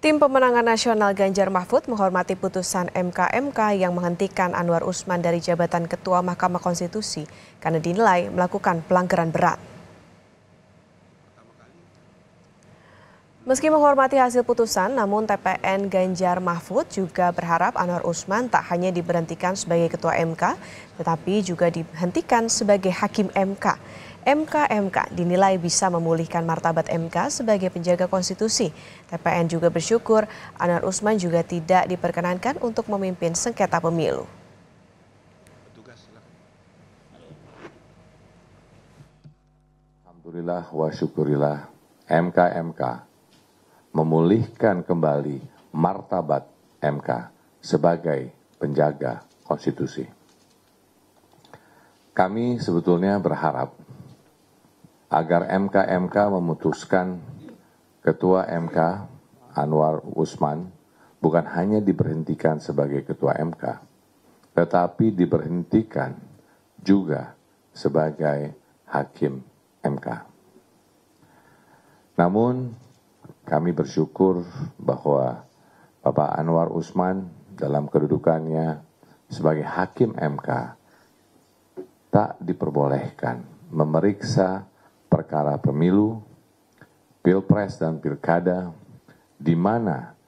Tim pemenangan nasional Ganjar Mahfud menghormati putusan MKMK yang menghentikan Anwar Usman dari jabatan Ketua Mahkamah Konstitusi karena dinilai melakukan pelanggaran berat. Meski menghormati hasil putusan, namun TPN Ganjar Mahfud juga berharap Anwar Usman tak hanya diberhentikan sebagai Ketua MK, tetapi juga dihentikan sebagai Hakim MK. MKMK dinilai bisa memulihkan martabat MK sebagai penjaga konstitusi. TPN juga bersyukur Anwar Usman juga tidak diperkenankan untuk memimpin sengketa pemilu. Alhamdulillah wa syukurillah MKMK memulihkan kembali martabat MK sebagai penjaga konstitusi. Kami sebetulnya berharap agar MK-MK memutuskan Ketua MK Anwar Usman bukan hanya diberhentikan sebagai Ketua MK, tetapi diberhentikan juga sebagai Hakim MK. Namun, kami bersyukur bahwa Bapak Anwar Usman dalam kedudukannya sebagai Hakim MK tak diperbolehkan memeriksa perkara pemilu pilpres dan pilkada di mana